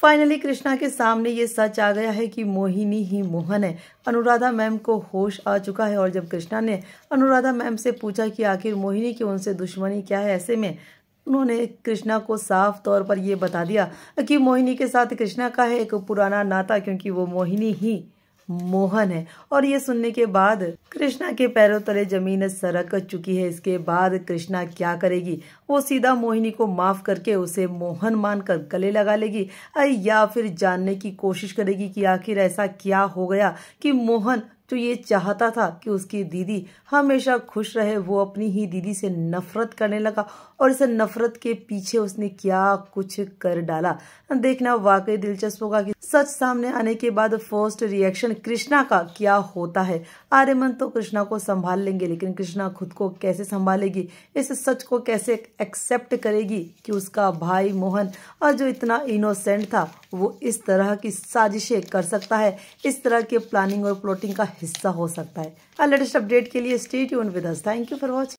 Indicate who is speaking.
Speaker 1: finally Krishna के सामने ये सच आ गया है कि मोहिनी ही मोहन है अनुराधा मैम को होश आ चुका है और जब कृष्णा ने अनुराधा मैम से पूछा कि आखिर मोहिनी की उनसे दुश्मनी क्या है ऐसे में उन्होंने कृष्णा को साफ तौर पर यह बता दिया कि मोहिनी के साथ कृष्णा का है एक पुराना नाता क्योंकि वो मोहिनी ही मोहन है और ये सुनने के बाद कृष्णा के पैरों तले जमीन सरक चुकी है इसके बाद कृष्णा क्या करेगी वो सीधा मोहिनी को माफ करके उसे मोहन मानकर गले लगा लेगी या फिर जानने की कोशिश करेगी कि आखिर ऐसा क्या हो गया कि मोहन तो ये चाहता था कि उसकी दीदी हमेशा खुश रहे वो अपनी ही दीदी से नफरत करने लगा और इस नफरत के पीछे उसने क्या कुछ कर डाला देखना वाकई दिलचस्प होगा कि सच सामने आने के बाद फर्स्ट रिएक्शन कृष्णा का क्या होता है आर्यमन तो कृष्णा को संभाल लेंगे लेकिन कृष्णा खुद को कैसे संभालेगी इस सच को कैसे एक्सेप्ट करेगी कि उसका भाई मोहन और जो इतना इनोसेंट था वो इस तरह की साजिशें कर सकता है इस तरह के प्लानिंग और प्लॉटिंग का हिस्सा हो सकता है लेटेस्ट अपडेट के लिए स्टेट यून with thank you for watching